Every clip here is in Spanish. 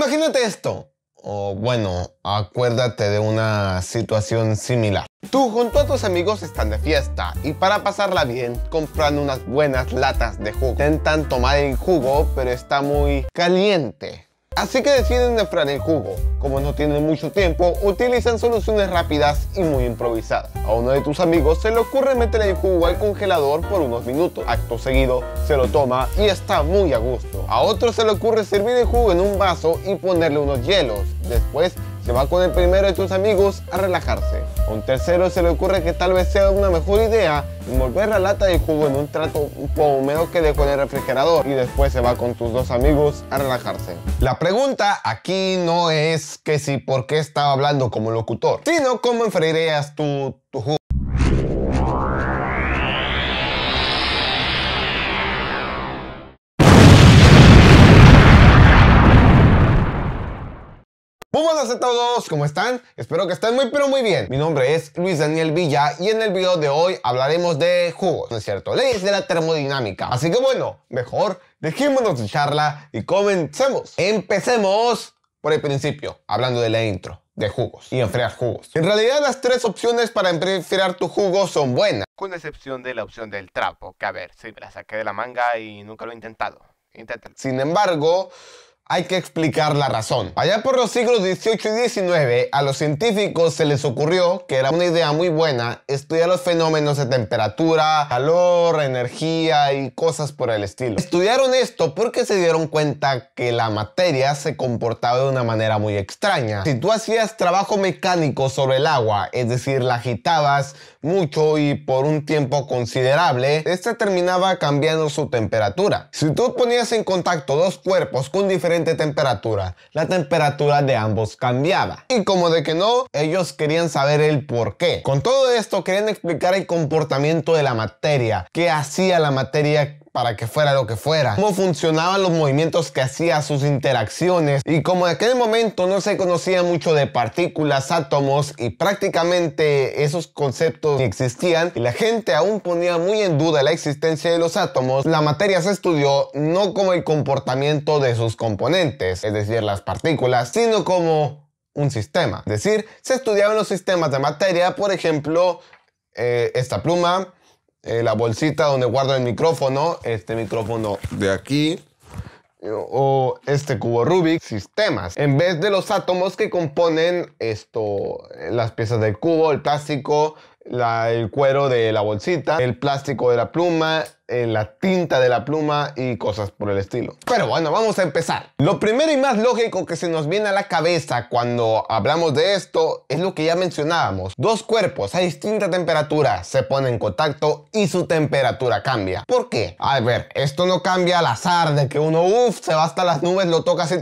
Imagínate esto. O bueno, acuérdate de una situación similar. Tú junto a tus amigos están de fiesta y para pasarla bien compran unas buenas latas de jugo. Intentan tomar el jugo pero está muy caliente. Así que deciden enfriar el jugo. Como no tienen mucho tiempo, utilizan soluciones rápidas y muy improvisadas. A uno de tus amigos se le ocurre meter el jugo al congelador por unos minutos. Acto seguido, se lo toma y está muy a gusto. A otro se le ocurre servir el jugo en un vaso y ponerle unos hielos. Después, se va con el primero de tus amigos a relajarse. A un tercero se le ocurre que tal vez sea una mejor idea envolver la lata de jugo en un trato un poco húmedo que dejó en el refrigerador y después se va con tus dos amigos a relajarse. La pregunta aquí no es que si por qué estaba hablando como locutor, sino cómo enfriarías tu, tu jugo ¿Cómo a todos? ¿Cómo están? Espero que estén muy pero muy bien. Mi nombre es Luis Daniel Villa y en el video de hoy hablaremos de jugos, ¿no es cierto? Leyes de la termodinámica. Así que bueno, mejor dejémonos de charla y comencemos. Empecemos por el principio, hablando de la intro de jugos y enfriar jugos. En realidad las tres opciones para enfriar tu jugo son buenas. Con excepción de la opción del trapo, que a ver, sí, me la saqué de la manga y nunca lo he intentado. Inténtalo. Sin embargo, hay que explicar la razón. Allá por los siglos 18 y 19 a los científicos se les ocurrió que era una idea muy buena estudiar los fenómenos de temperatura, calor, energía y cosas por el estilo. Estudiaron esto porque se dieron cuenta que la materia se comportaba de una manera muy extraña. Si tú hacías trabajo mecánico sobre el agua, es decir, la agitabas mucho y por un tiempo considerable, esta terminaba cambiando su temperatura. Si tú ponías en contacto dos cuerpos con diferentes temperatura. La temperatura de ambos cambiaba. Y como de que no, ellos querían saber el por qué. Con todo esto querían explicar el comportamiento de la materia, que hacía la materia para que fuera lo que fuera, cómo funcionaban los movimientos que hacía, sus interacciones, y como en aquel momento no se conocía mucho de partículas, átomos, y prácticamente esos conceptos existían, y la gente aún ponía muy en duda la existencia de los átomos, la materia se estudió no como el comportamiento de sus componentes, es decir, las partículas, sino como un sistema. Es decir, se estudiaban los sistemas de materia, por ejemplo, eh, esta pluma, eh, la bolsita donde guardo el micrófono, este micrófono de aquí o este cubo Rubik, sistemas, en vez de los átomos que componen esto, las piezas del cubo, el plástico, el cuero de la bolsita, el plástico de la pluma, en eh, la tinta de la pluma y cosas por el estilo. Pero bueno, vamos a empezar. Lo primero y más lógico que se nos viene a la cabeza cuando hablamos de esto es lo que ya mencionábamos. Dos cuerpos a distinta temperatura se ponen en contacto y su temperatura cambia. ¿Por qué? A ver, esto no cambia al azar de que uno, uff, se va hasta las nubes, lo toca así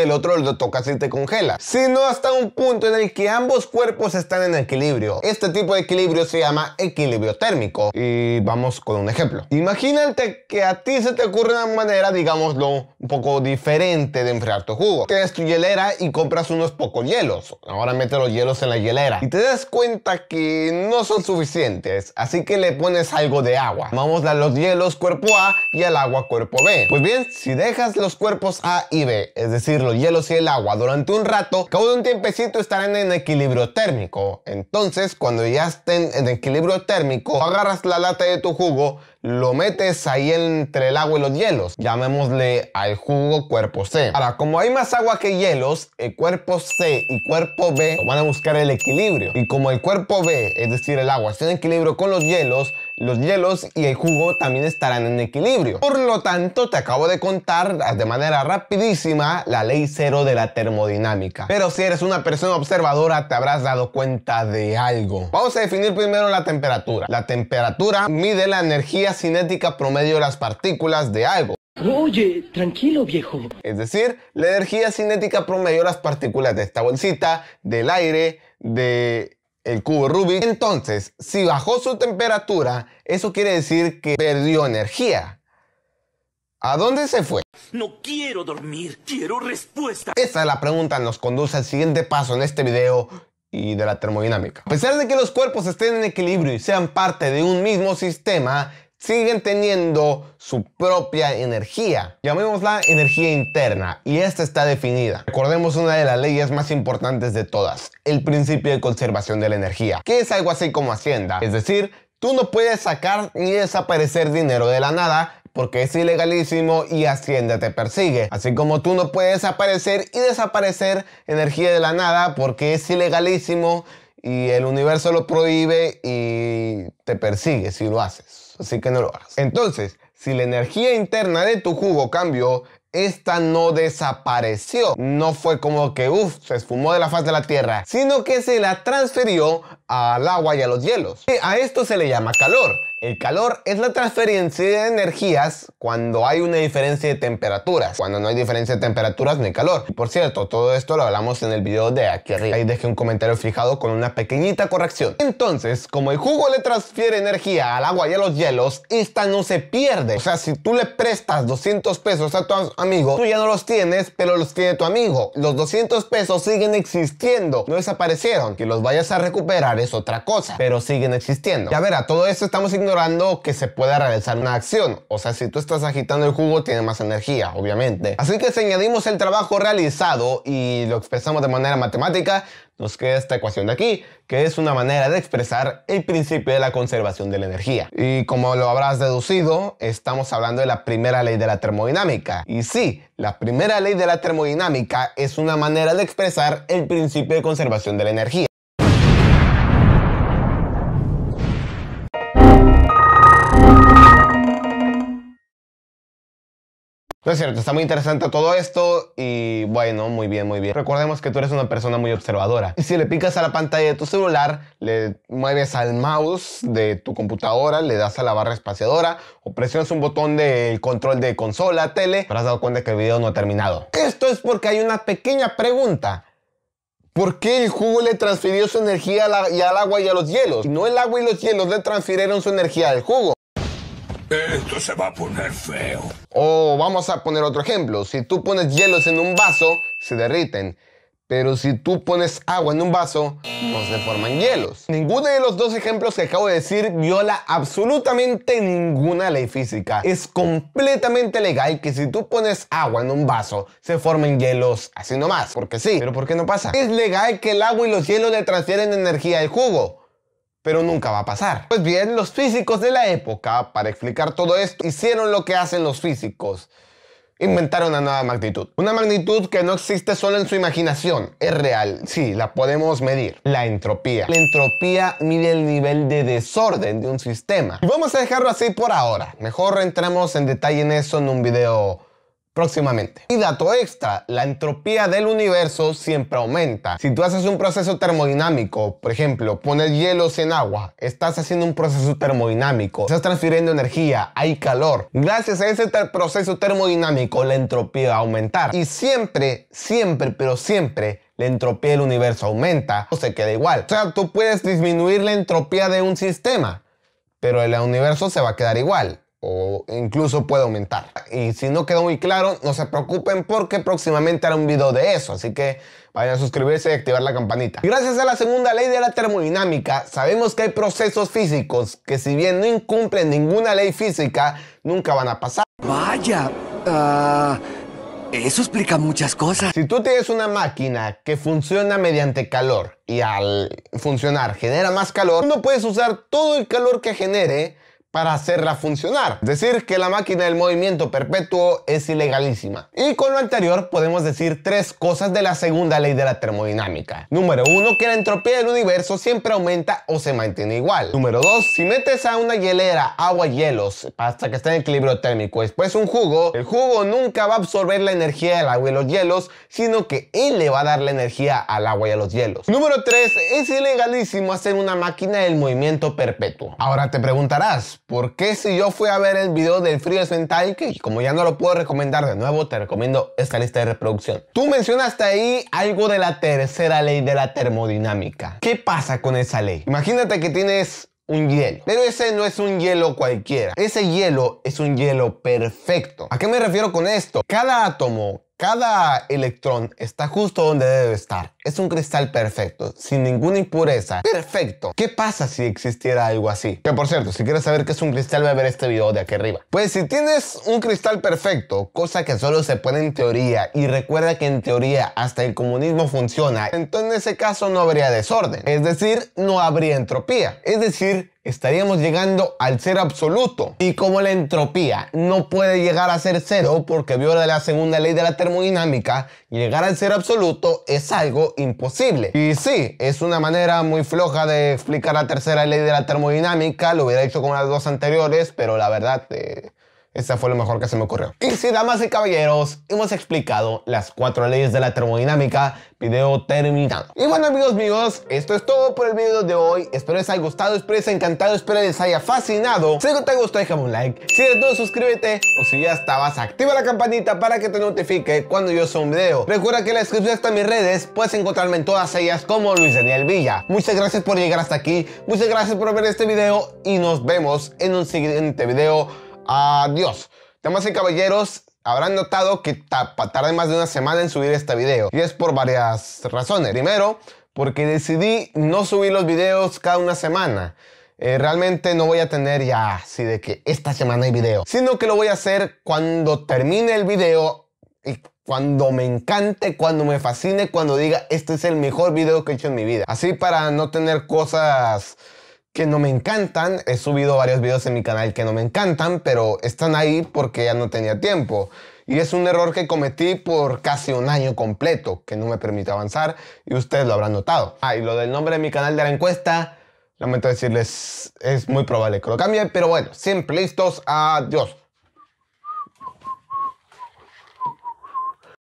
el otro lo tocas y te congela, sino hasta un punto en el que ambos cuerpos están en equilibrio. Este tipo de equilibrio se llama equilibrio térmico. Y vamos con un ejemplo. Imagínate que a ti se te ocurre una manera, digámoslo, un poco diferente de enfriar tu jugo. Tienes tu hielera y compras unos pocos hielos. Ahora mete los hielos en la hielera y te das cuenta que no son suficientes, así que le pones algo de agua. Vamos a los hielos cuerpo A y al agua cuerpo B. Pues bien, si dejas los cuerpos A y B, es decir, los hielos y el agua durante un rato, de un tiempecito estarán en equilibrio térmico. Entonces, cuando ya estén en equilibrio térmico, agarras la lata de tu jugo, lo metes ahí entre el agua y los hielos. Llamémosle al jugo cuerpo C. Ahora, como hay más agua que hielos, el cuerpo C y cuerpo B van a buscar el equilibrio. Y como el cuerpo B, es decir, el agua, está en equilibrio con los hielos, los hielos y el jugo también estarán en equilibrio. Por lo tanto, te acabo de contar de manera rapidísima la ley cero de la termodinámica. Pero si eres una persona observadora, te habrás dado cuenta de algo. Vamos a definir primero la temperatura. La temperatura mide la energía cinética promedio de las partículas de algo. Oye, tranquilo viejo. Es decir, la energía cinética promedio de las partículas de esta bolsita, del aire, de el cubo Rubik. Entonces, si bajó su temperatura, eso quiere decir que perdió energía. ¿A dónde se fue? No quiero dormir, quiero respuesta. Esa es la pregunta nos conduce al siguiente paso en este video y de la termodinámica. A pesar de que los cuerpos estén en equilibrio y sean parte de un mismo sistema, siguen teniendo su propia energía. Llamémosla energía interna y esta está definida. Recordemos una de las leyes más importantes de todas, el principio de conservación de la energía, que es algo así como Hacienda, es decir, tú no puedes sacar ni desaparecer dinero de la nada porque es ilegalísimo y Hacienda te persigue. Así como tú no puedes aparecer y desaparecer energía de la nada porque es ilegalísimo y el universo lo prohíbe y te persigue si lo haces así que no lo hagas. Entonces, si la energía interna de tu jugo cambió, esta no desapareció. No fue como que, uff, se esfumó de la faz de la Tierra, sino que se la transfirió al agua y a los hielos. a esto se le llama calor. El calor es la transferencia de energías cuando hay una diferencia de temperaturas. Cuando no hay diferencia de temperaturas, no hay calor. Y por cierto, todo esto lo hablamos en el video de aquí arriba. Ahí dejé un comentario fijado con una pequeñita corrección. Entonces, como el jugo le transfiere energía al agua y a los hielos, esta no se pierde. O sea, si tú le prestas 200 pesos a tu amigo, tú ya no los tienes, pero los tiene tu amigo. Los 200 pesos siguen existiendo, no desaparecieron. Que los vayas a recuperar es otra cosa, pero siguen existiendo. Ya verá, todo esto estamos ignorando que se pueda realizar una acción. O sea, si tú estás agitando el jugo tiene más energía, obviamente. Así que si añadimos el trabajo realizado y lo expresamos de manera matemática, nos queda esta ecuación de aquí, que es una manera de expresar el principio de la conservación de la energía. Y como lo habrás deducido, estamos hablando de la primera ley de la termodinámica. Y sí, la primera ley de la termodinámica es una manera de expresar el principio de conservación de la energía. es cierto, está muy interesante todo esto y bueno, muy bien, muy bien. Recordemos que tú eres una persona muy observadora. Y si le picas a la pantalla de tu celular, le mueves al mouse de tu computadora, le das a la barra espaciadora o presionas un botón del control de consola, tele, habrás dado cuenta que el video no ha terminado. Esto es porque hay una pequeña pregunta. ¿Por qué el jugo le transfirió su energía al agua y a los hielos? Y no el agua y los hielos le transfirieron su energía al jugo. Esto se va a poner feo. O vamos a poner otro ejemplo. Si tú pones hielos en un vaso, se derriten. Pero si tú pones agua en un vaso, no se forman hielos. Ninguno de los dos ejemplos que acabo de decir viola absolutamente ninguna ley física. Es completamente legal que si tú pones agua en un vaso, se formen hielos así nomás. Porque sí. Pero ¿por qué no pasa? Es legal que el agua y los hielos le transfieren energía al jugo pero nunca va a pasar. Pues bien, los físicos de la época, para explicar todo esto, hicieron lo que hacen los físicos. Inventaron una nueva magnitud. Una magnitud que no existe solo en su imaginación, es real, sí, la podemos medir. La entropía. La entropía mide el nivel de desorden de un sistema. Y vamos a dejarlo así por ahora. Mejor entremos en detalle en eso en un video próximamente. Y dato extra, la entropía del universo siempre aumenta. Si tú haces un proceso termodinámico, por ejemplo, pones hielo en agua, estás haciendo un proceso termodinámico, estás transfiriendo energía, hay calor. Gracias a ese proceso termodinámico, la entropía va a aumentar. Y siempre, siempre, pero siempre, la entropía del universo aumenta o se queda igual. O sea, tú puedes disminuir la entropía de un sistema, pero el universo se va a quedar igual o incluso puede aumentar. Y si no quedó muy claro, no se preocupen porque próximamente hará un video de eso, así que vayan a suscribirse y activar la campanita. gracias a la segunda ley de la termodinámica, sabemos que hay procesos físicos que si bien no incumplen ninguna ley física, nunca van a pasar. Vaya, ah, Eso explica muchas cosas. Si tú tienes una máquina que funciona mediante calor y al funcionar genera más calor, no puedes usar todo el calor que genere para hacerla funcionar. Es decir, que la máquina del movimiento perpetuo es ilegalísima. Y con lo anterior podemos decir tres cosas de la segunda ley de la termodinámica. Número uno, que la entropía del universo siempre aumenta o se mantiene igual. Número dos, si metes a una hielera agua y hielos hasta que esté en equilibrio térmico después un jugo, el jugo nunca va a absorber la energía del agua y los hielos, sino que él le va a dar la energía al agua y a los hielos. Número tres, es ilegalísimo hacer una máquina del movimiento perpetuo. Ahora te preguntarás, ¿Por si yo fui a ver el video del Frío Sentai, que como ya no lo puedo recomendar de nuevo, te recomiendo esta lista de reproducción? Tú mencionaste ahí algo de la tercera ley de la termodinámica. ¿Qué pasa con esa ley? Imagínate que tienes un hielo. Pero ese no es un hielo cualquiera. Ese hielo es un hielo perfecto. ¿A qué me refiero con esto? Cada átomo, cada electrón está justo donde debe estar. Es un cristal perfecto, sin ninguna impureza. Perfecto. ¿Qué pasa si existiera algo así? Que por cierto, si quieres saber qué es un cristal, ve a ver este video de aquí arriba. Pues si tienes un cristal perfecto, cosa que solo se pone en teoría, y recuerda que en teoría hasta el comunismo funciona, entonces en ese caso no habría desorden. Es decir, no habría entropía. Es decir, estaríamos llegando al cero absoluto. Y como la entropía no puede llegar a ser cero porque viola la segunda ley de la termodinámica, llegar al cero absoluto es algo imposible. Y sí, es una manera muy floja de explicar la tercera ley de la termodinámica, lo hubiera hecho con las dos anteriores, pero la verdad... Eh, esa fue lo mejor que se me ocurrió. Y si, damas y caballeros, hemos explicado las cuatro leyes de la termodinámica, video terminado. Y bueno, amigos míos, esto es todo por el video de hoy. Espero les haya gustado, espero les haya encantado, espero les haya fascinado. Si te gustado déjame un like. Si eres nuevo, suscríbete. O si ya estabas, activa la campanita para que te notifique cuando yo subo un video. Recuerda que en la descripción están mis redes, puedes encontrarme en todas ellas como Luis Daniel Villa. Muchas gracias por llegar hasta aquí, muchas gracias por ver este video y nos vemos en un siguiente video. Adiós. Damas y caballeros, habrán notado que tardé más de una semana en subir este video. Y es por varias razones. Primero, porque decidí no subir los videos cada una semana. Eh, realmente no voy a tener ya así de que esta semana hay video. Sino que lo voy a hacer cuando termine el video y cuando me encante, cuando me fascine, cuando diga este es el mejor video que he hecho en mi vida. Así para no tener cosas que no me encantan. He subido varios videos en mi canal que no me encantan, pero están ahí porque ya no tenía tiempo. Y es un error que cometí por casi un año completo, que no me permite avanzar y ustedes lo habrán notado. Ah, y lo del nombre de mi canal de la encuesta, lamento decirles, es muy probable que lo cambie, pero bueno, siempre listos, adiós.